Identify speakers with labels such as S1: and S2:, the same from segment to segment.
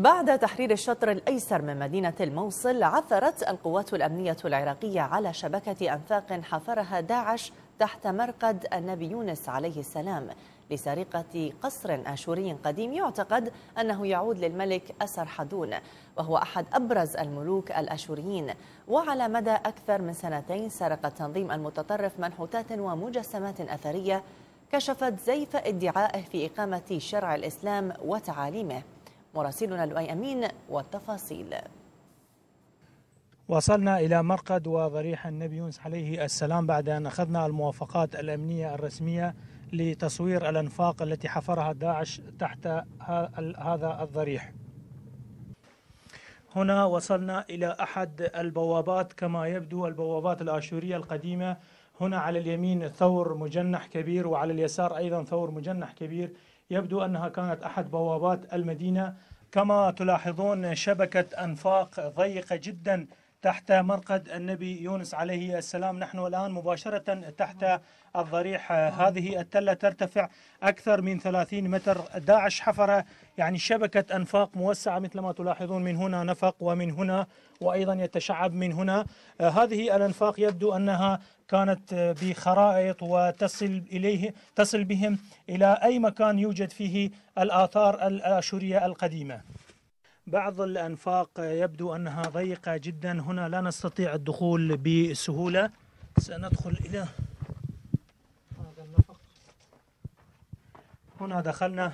S1: بعد تحرير الشطر الأيسر من مدينة الموصل عثرت القوات الأمنية العراقية على شبكة أنفاق حفرها داعش تحت مرقد النبي يونس عليه السلام لسرقة قصر آشوري قديم يعتقد أنه يعود للملك أسرحدون وهو أحد أبرز الملوك الآشوريين وعلى مدى أكثر من سنتين سرق التنظيم المتطرف منحوتات ومجسمات أثرية كشفت زيف ادعائه في إقامة شرع الإسلام وتعاليمه مراسلنا لؤي أمين والتفاصيل
S2: وصلنا إلى مرقد وضريح النبي يونس عليه السلام بعد أن أخذنا الموافقات الأمنية الرسمية لتصوير الأنفاق التي حفرها داعش تحت هذا الضريح هنا وصلنا إلى أحد البوابات كما يبدو البوابات الآشورية القديمة هنا على اليمين ثور مجنح كبير وعلى اليسار أيضا ثور مجنح كبير يبدو أنها كانت أحد بوابات المدينة كما تلاحظون شبكة أنفاق ضيقة جدا تحت مرقد النبي يونس عليه السلام نحن الآن مباشرة تحت الضريح هذه التلة ترتفع أكثر من 30 متر داعش حفر يعني شبكة أنفاق موسعة مثل ما تلاحظون من هنا نفق ومن هنا وأيضا يتشعب من هنا هذه الأنفاق يبدو أنها كانت بخرائط وتصل إليه تصل بهم إلى أي مكان يوجد فيه الآثار الآشورية القديمة بعض الأنفاق يبدو أنها ضيقة جدا هنا لا نستطيع الدخول بسهولة سندخل إلى هذا النفق هنا دخلنا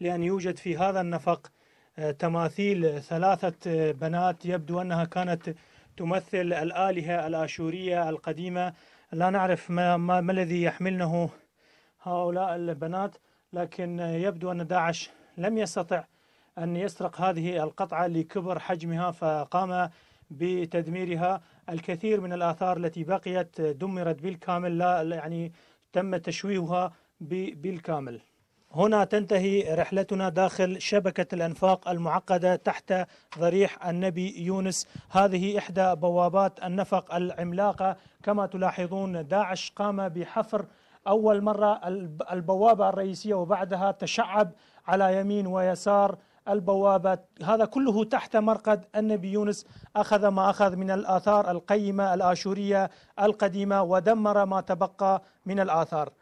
S2: لأن يوجد في هذا النفق آه، تماثيل ثلاثة بنات يبدو أنها كانت تمثل الآلهة الآشورية القديمة لا نعرف ما, ما, ما الذي يحملنه هؤلاء البنات لكن يبدو أن داعش لم يستطع أن يسرق هذه القطعة لكبر حجمها فقام بتدميرها الكثير من الآثار التي بقيت دمرت بالكامل لا يعني تم تشويهها بالكامل هنا تنتهي رحلتنا داخل شبكة الأنفاق المعقدة تحت ضريح النبي يونس هذه إحدى بوابات النفق العملاقة كما تلاحظون داعش قام بحفر أول مرة البوابة الرئيسية وبعدها تشعب على يمين ويسار البوابة هذا كله تحت مرقد النبي يونس أخذ ما أخذ من الآثار القيمة الآشورية القديمة ودمر ما تبقى من الآثار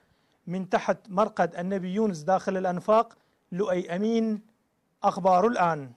S2: من تحت مرقد النبي يونس داخل الأنفاق لؤي أمين أخبار الآن